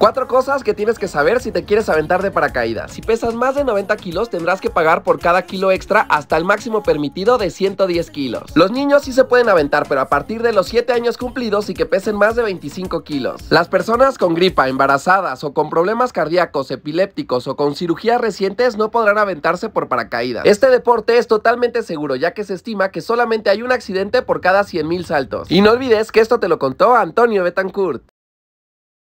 Cuatro cosas que tienes que saber si te quieres aventar de paracaídas. Si pesas más de 90 kilos, tendrás que pagar por cada kilo extra hasta el máximo permitido de 110 kilos. Los niños sí se pueden aventar, pero a partir de los 7 años cumplidos y que pesen más de 25 kilos. Las personas con gripa, embarazadas o con problemas cardíacos, epilépticos o con cirugías recientes no podrán aventarse por paracaídas. Este deporte es totalmente seguro, ya que se estima que solamente hay un accidente por cada 100.000 saltos. Y no olvides que esto te lo contó Antonio Betancourt.